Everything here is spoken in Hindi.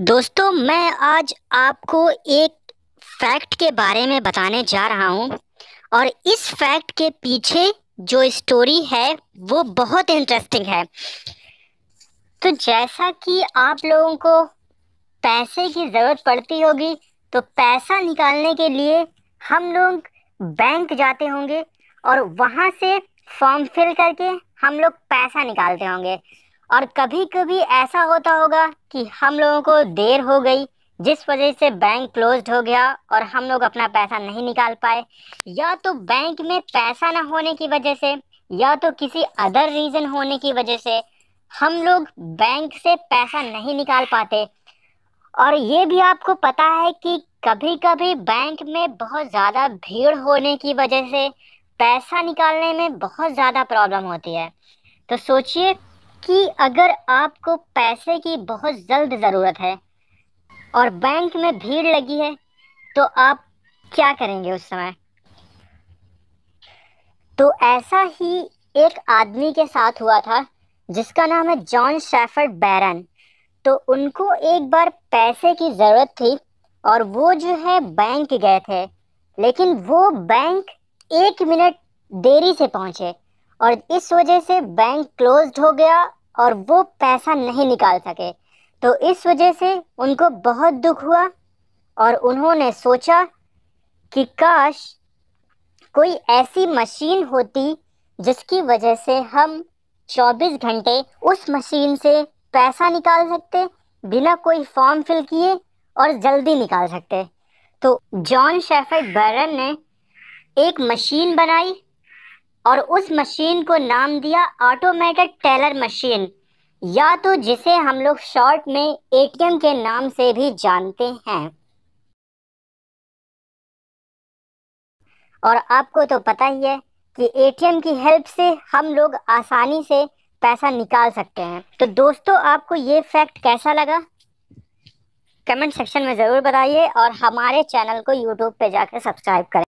दोस्तों मैं आज आपको एक फैक्ट के बारे में बताने जा रहा हूँ और इस फैक्ट के पीछे जो स्टोरी है वो बहुत इंटरेस्टिंग है तो जैसा कि आप लोगों को पैसे की ज़रूरत पड़ती होगी तो पैसा निकालने के लिए हम लोग बैंक जाते होंगे और वहाँ से फॉर्म फिल करके हम लोग पैसा निकालते होंगे और कभी कभी ऐसा होता होगा कि हम लोगों को देर हो गई जिस वजह से बैंक क्लोज हो गया और हम लोग अपना पैसा नहीं निकाल पाए या तो बैंक में पैसा ना होने की वजह से या तो किसी अदर रीज़न होने की वजह से हम लोग बैंक से पैसा नहीं निकाल पाते और ये भी आपको पता है कि कभी कभी बैंक में बहुत ज़्यादा भीड़ होने की वजह से पैसा निकालने में बहुत ज़्यादा प्रॉब्लम होती है तो सोचिए कि अगर आपको पैसे की बहुत जल्द ज़रूरत है और बैंक में भीड़ लगी है तो आप क्या करेंगे उस समय तो ऐसा ही एक आदमी के साथ हुआ था जिसका नाम है जॉन शेफर्ड बैरन तो उनको एक बार पैसे की ज़रूरत थी और वो जो है बैंक गए थे लेकिन वो बैंक एक मिनट देरी से पहुँचे और इस वजह से बैंक क्लोज हो गया और वो पैसा नहीं निकाल सके तो इस वजह से उनको बहुत दुख हुआ और उन्होंने सोचा कि काश कोई ऐसी मशीन होती जिसकी वजह से हम 24 घंटे उस मशीन से पैसा निकाल सकते बिना कोई फॉर्म फिल किए और जल्दी निकाल सकते तो जॉन शेफर्ड बैरन ने एक मशीन बनाई और उस मशीन को नाम दिया ऑटोमेटेड टेलर मशीन या तो जिसे हम लोग शॉर्ट में एटीएम के नाम से भी जानते हैं और आपको तो पता ही है कि एटीएम की हेल्प से हम लोग आसानी से पैसा निकाल सकते हैं तो दोस्तों आपको ये फैक्ट कैसा लगा कमेंट सेक्शन में ज़रूर बताइए और हमारे चैनल को यूट्यूब पे जाकर सब्सक्राइब करें